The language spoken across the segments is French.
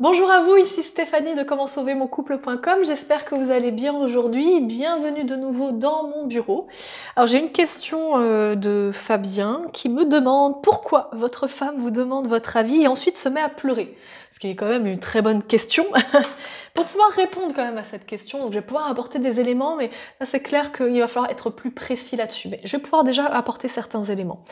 Bonjour à vous, ici Stéphanie de comment sauver mon couple.com. J'espère que vous allez bien aujourd'hui. Bienvenue de nouveau dans mon bureau. Alors j'ai une question euh, de Fabien qui me demande pourquoi votre femme vous demande votre avis et ensuite se met à pleurer. Ce qui est quand même une très bonne question. Pour pouvoir répondre quand même à cette question, je vais pouvoir apporter des éléments, mais là c'est clair qu'il va falloir être plus précis là-dessus. Mais je vais pouvoir déjà apporter certains éléments.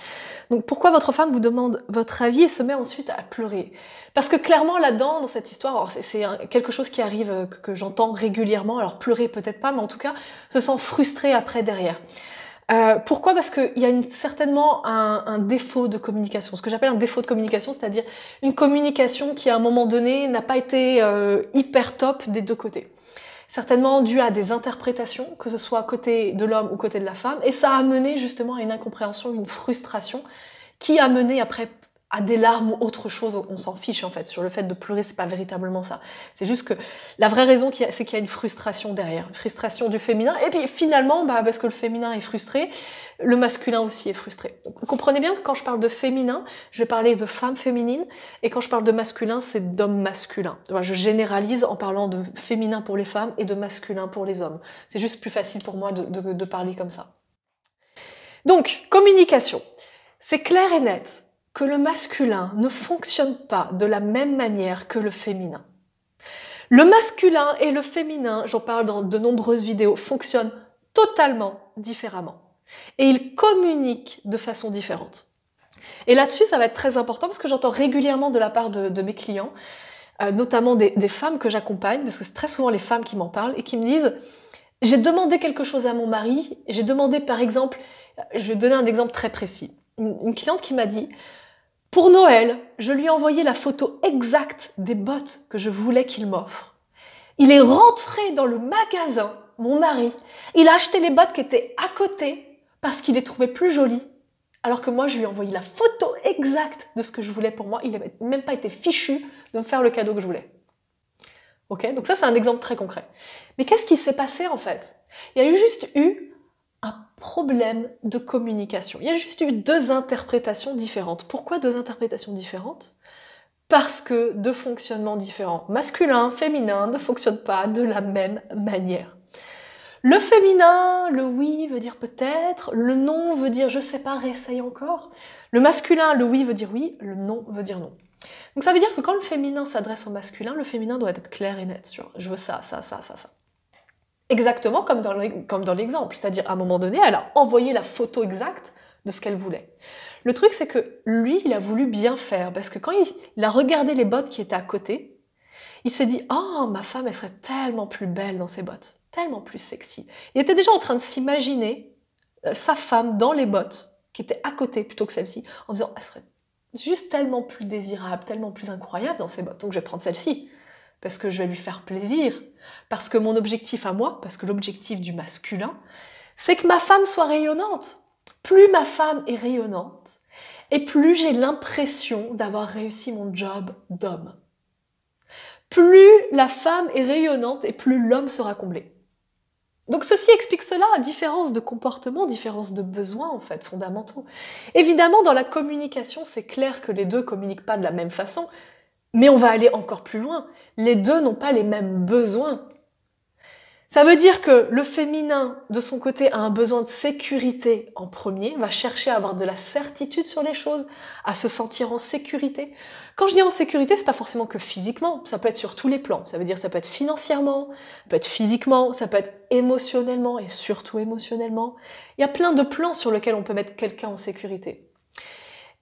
Donc pourquoi votre femme vous demande votre avis et se met ensuite à pleurer Parce que clairement là-dedans, dans cette histoire, c'est quelque chose qui arrive, euh, que j'entends régulièrement, alors pleurer peut-être pas, mais en tout cas se sent frustré après derrière. Euh, pourquoi Parce qu'il y a certainement un, défaut de communication. Ce que j'appelle un défaut de communication, c'est-à-dire une communication qui à un moment donné n'a pas été euh, hyper top des deux côtés. Certainement dû à des interprétations, que ce soit côté de l'homme ou côté de la femme, et ça a mené justement à une incompréhension, une frustration, qui a mené après à des larmes ou autre chose, on s'en fiche en fait. Sur le fait de pleurer, c'est pas véritablement ça. C'est juste que la vraie raison, c'est qu'il y a une frustration derrière, frustration du féminin. Et puis finalement, bah, parce que le féminin est frustré, le masculin aussi est frustré. vous comprenez bien que quand je parle de féminin, je vais parler de femme féminine, et quand je parle de masculin, c'est d'hommes masculin. je généralise en parlant de féminin pour les femmes et de masculin pour les hommes. C'est juste plus facile pour moi de parler comme ça. Donc, communication. C'est clair et net que le masculin ne fonctionne pas de la même manière que le féminin. Le masculin et le féminin, j'en parle dans de nombreuses vidéos, fonctionnent totalement différemment. Et ils communiquent de façon différente. Et là-dessus, ça va être très important parce que j'entends régulièrement de la part de, mes clients, euh, notamment des, des femmes que j'accompagne, parce que c'est très souvent les femmes qui m'en parlent et qui me disent j'ai demandé quelque chose à mon mari, j'ai demandé par exemple, euh, je vais donner un exemple très précis, une, cliente qui m'a dit pour Noël, je lui ai envoyé la photo exacte des bottes que je voulais qu'il m'offre. Il est rentré dans le magasin, mon mari. Il a acheté les bottes qui étaient à côté parce qu'il les trouvait plus jolies. Alors que moi, je lui ai envoyé la photo exacte de ce que je voulais pour moi. Il n'avait même pas été fichu de me faire le cadeau que je voulais. Ok, donc ça, c'est un exemple très concret. Mais qu'est-ce qui s'est passé en fait Il y a eu juste eu un problème de communication. Il y a juste eu deux interprétations différentes. Pourquoi deux interprétations différentes Parce que deux fonctionnements différents, masculin, féminin, ne fonctionnent pas de la même manière. Le féminin, le oui veut dire peut-être, le non veut dire je sais pas, réessaye encore. Le masculin, le oui veut dire oui, le non veut dire non. Donc ça veut dire que quand le féminin s'adresse au masculin, le féminin doit être clair et net. Genre, je veux ça, ça, ça, ça, ça. Exactement comme dans l'exemple, c'est-à-dire à un moment donné, elle a envoyé la photo exacte de ce qu'elle voulait. Le truc, c'est que lui, il a voulu bien faire, parce que quand il, a regardé les bottes qui étaient à côté, il s'est dit Ah, oh, ma femme, elle serait tellement plus belle dans ses bottes, tellement plus sexy. Il était déjà en train de s'imaginer euh, sa femme dans les bottes, qui étaient à côté plutôt que celle-ci, en disant Elle serait juste tellement plus désirable, tellement plus incroyable dans ses bottes, donc je vais prendre celle-ci parce que je vais lui faire plaisir, parce que mon objectif à moi, parce que l'objectif du masculin, c'est que ma femme soit rayonnante. Plus ma femme est rayonnante, et plus j'ai l'impression d'avoir réussi mon job d'homme. Plus la femme est rayonnante et plus l'homme sera comblé. Donc ceci explique cela, différence de comportement, différence de besoins en fait, fondamentaux. Évidemment, dans la communication, c'est clair que les deux communiquent pas de la même façon, mais on va aller encore plus loin. Les deux n'ont pas les mêmes besoins. Ça veut dire que le féminin, de son côté, a un besoin de sécurité en premier, va chercher à avoir de la certitude sur les choses, à se sentir en sécurité. Quand je dis en sécurité, c'est pas forcément que physiquement, ça peut être sur tous les plans. Ça veut dire ça peut être financièrement, ça peut être physiquement, ça peut être émotionnellement et surtout émotionnellement. Il y a plein de plans sur lesquels on peut mettre quelqu'un en sécurité.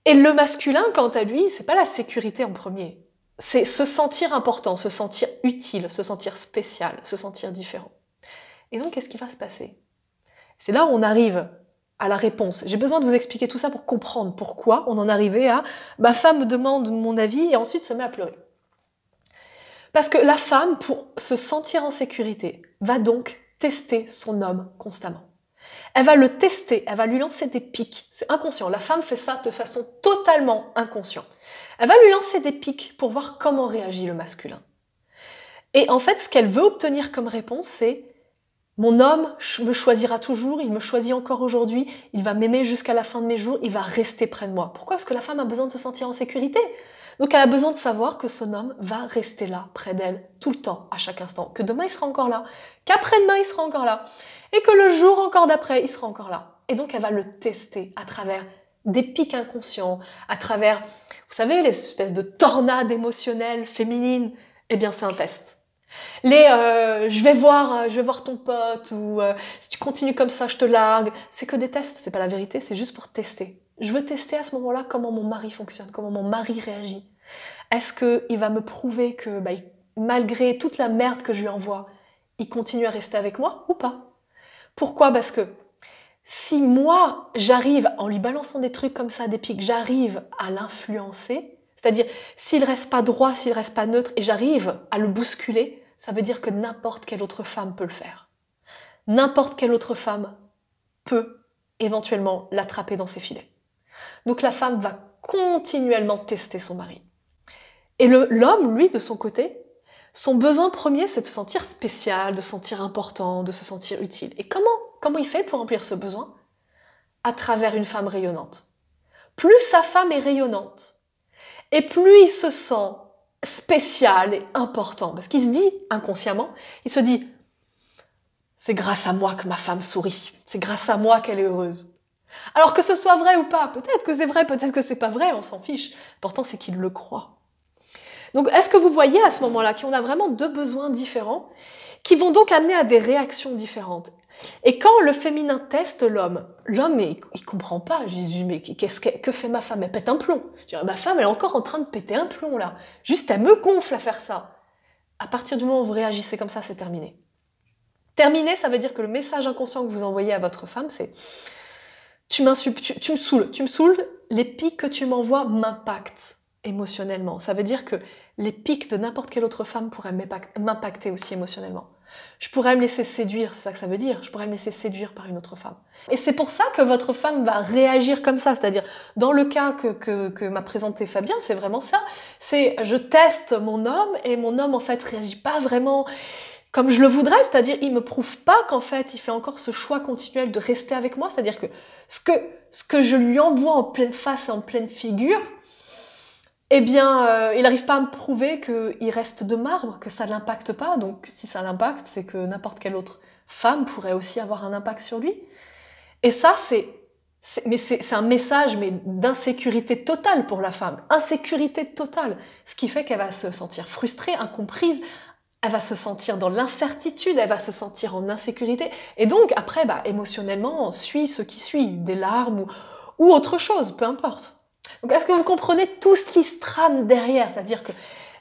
Et le masculin, quant à lui, c'est pas la sécurité en premier c'est se sentir important, se sentir utile, se sentir spécial, se sentir différent. Et donc, qu'est-ce qui va se passer C'est là où on arrive à la réponse. J'ai besoin de vous expliquer tout ça pour comprendre pourquoi on en arrivait à ma femme me demande mon avis et ensuite se met à pleurer. Parce que la femme, pour se sentir en sécurité, va donc tester son homme constamment. Elle va le tester, elle va lui lancer des pics. C'est inconscient. La femme fait ça de façon totalement inconsciente. Elle va lui lancer des pics pour voir comment réagit le masculin. Et en fait, ce qu'elle veut obtenir comme réponse, c'est mon homme me choisira toujours, il me choisit encore aujourd'hui, il va m'aimer jusqu'à la fin de mes jours, il va rester près de moi. Pourquoi Parce que la femme a besoin de se sentir en sécurité. Donc elle a besoin de savoir que son homme va rester là, près d'elle, tout le temps, à chaque instant, que demain il sera encore là, qu'après-demain il sera encore là, et que le jour encore d'après il sera encore là. Et donc elle va le tester à travers des pics inconscients, à travers, vous savez, les espèces de tornades émotionnelles féminines. Eh bien c'est un test. Les euh, je vais voir, euh, je vais voir ton pote ou euh, si tu continues comme ça, je te largue. C'est que des tests, c'est pas la vérité, c'est juste pour tester. Je veux tester à ce moment-là comment mon mari fonctionne, comment mon mari réagit. Est-ce qu'il va me prouver que bah, malgré toute la merde que je lui envoie, il continue à rester avec moi ou pas Pourquoi Parce que si moi, j'arrive, en lui balançant des trucs comme ça, des pics, j'arrive à l'influencer, c'est-à-dire s'il reste pas droit, s'il reste pas neutre, et j'arrive à le bousculer, ça veut dire que n'importe quelle autre femme peut le faire. N'importe quelle autre femme peut éventuellement l'attraper dans ses filets. Donc la femme va continuellement tester son mari. Et l'homme, lui, de son côté, son besoin premier, c'est de se sentir spécial, de se sentir important, de se sentir utile. Et comment, comment il fait pour remplir ce besoin À travers une femme rayonnante. Plus sa femme est rayonnante, et plus il se sent spécial et important, parce qu'il se dit inconsciemment, il se dit, c'est grâce à moi que ma femme sourit, c'est grâce à moi qu'elle est heureuse. Alors que ce soit vrai ou pas, peut-être que c'est vrai, peut-être que c'est pas vrai, on s'en fiche. Pourtant, c'est qu'il le croit. Donc, est-ce que vous voyez à ce moment-là qu'on a vraiment deux besoins différents qui vont donc amener à des réactions différentes et quand le féminin teste l'homme, l'homme, il, comprend pas. Jésus, mais qu'est-ce que, fait ma femme Elle pète un plomb. Ah, ma femme, elle est encore en train de péter un plomb, là. Juste, elle me gonfle à faire ça. À partir du moment où vous réagissez comme ça, c'est terminé. Terminé, ça veut dire que le message inconscient que vous envoyez à votre femme, c'est tu, m'insultes, tu me saoules, tu me saoules, les pics que tu m'envoies m'impactent émotionnellement. Ça veut dire que les pics de n'importe quelle autre femme pourraient m'impacter aussi émotionnellement. Je pourrais me laisser séduire, c'est ça que ça veut dire. Je pourrais me laisser séduire par une autre femme. Et c'est pour ça que votre femme va réagir comme ça. C'est-à-dire, dans le cas que, que m'a présenté Fabien, c'est vraiment ça. C'est je teste mon homme et mon homme en fait réagit pas vraiment comme je le voudrais, c'est-à-dire il me prouve pas qu'en fait il fait encore ce choix continuel de rester avec moi, c'est-à-dire que ce que ce que je lui envoie en pleine face et en pleine figure, eh bien euh, il n'arrive pas à me prouver qu'il reste de marbre, que ça ne l'impacte pas. Donc si ça l'impacte, c'est que n'importe quelle autre femme pourrait aussi avoir un impact sur lui. Et ça c'est mais c'est un message mais d'insécurité totale pour la femme, insécurité totale, ce qui fait qu'elle va se sentir frustrée, incomprise, elle va se sentir dans l'incertitude, elle va se sentir en insécurité. Et donc, après, bah, émotionnellement, on suit ce qui suit, des larmes ou, autre chose, peu importe. Donc, est-ce que vous comprenez tout ce qui se trame derrière C'est-à-dire que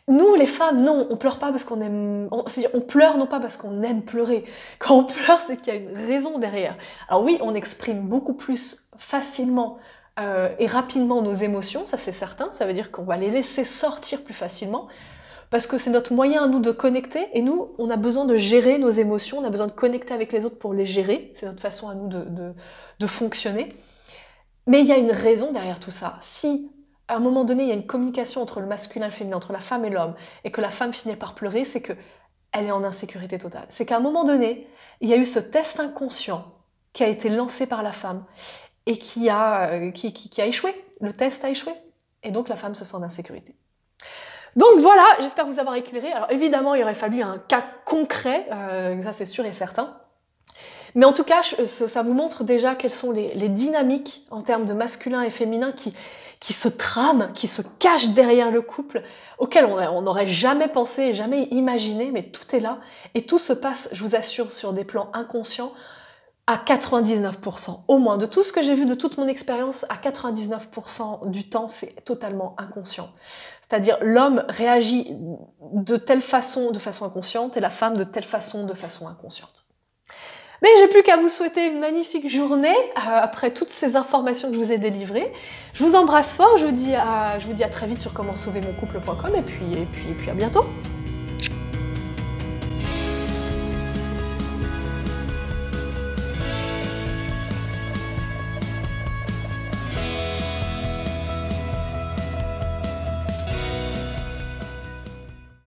nous, les femmes, non, on pleure pas parce qu'on aime. On, pleure non pas parce qu'on aime pleurer. Quand on pleure, c'est qu'il y a une raison derrière. Alors, oui, on exprime beaucoup plus facilement euh, et rapidement nos émotions, ça c'est certain. Ça veut dire qu'on va les laisser sortir plus facilement parce que c'est notre moyen à nous de connecter, et nous, on a besoin de gérer nos émotions, on a besoin de connecter avec les autres pour les gérer, c'est notre façon à nous de, fonctionner. Mais il y a une raison derrière tout ça. Si à un moment donné, il y a une communication entre le masculin et le féminin, entre la femme et l'homme, et que la femme finit par pleurer, c'est que elle est en insécurité totale. C'est qu'à un moment donné, il y a eu ce test inconscient qui a été lancé par la femme et qui a, euh, qui a échoué. Le test a échoué. Et donc la femme se sent en insécurité. Donc voilà, j'espère vous avoir éclairé. Alors évidemment, il aurait fallu un cas concret, euh, ça c'est sûr et certain. Mais en tout cas, ça vous montre déjà quelles sont les, dynamiques en termes de masculin et féminin qui, qui se trament, qui se cachent derrière le couple, auquel on n'aurait jamais pensé, jamais imaginé, mais tout est là. Et tout se passe, je vous assure, sur des plans inconscients à 99%, au moins. De tout ce que j'ai vu, de toute mon expérience, à 99% du temps, c'est totalement inconscient. C'est-à-dire, l'homme réagit de telle façon, de façon inconsciente, et la femme de telle façon, de façon inconsciente. Mais j'ai plus qu'à vous souhaiter une magnifique journée euh, après toutes ces informations que je vous ai délivrées. Je vous embrasse fort, je vous dis à, je vous dis à très vite sur comment sauver mon couple.com et puis, et puis, et puis à bientôt.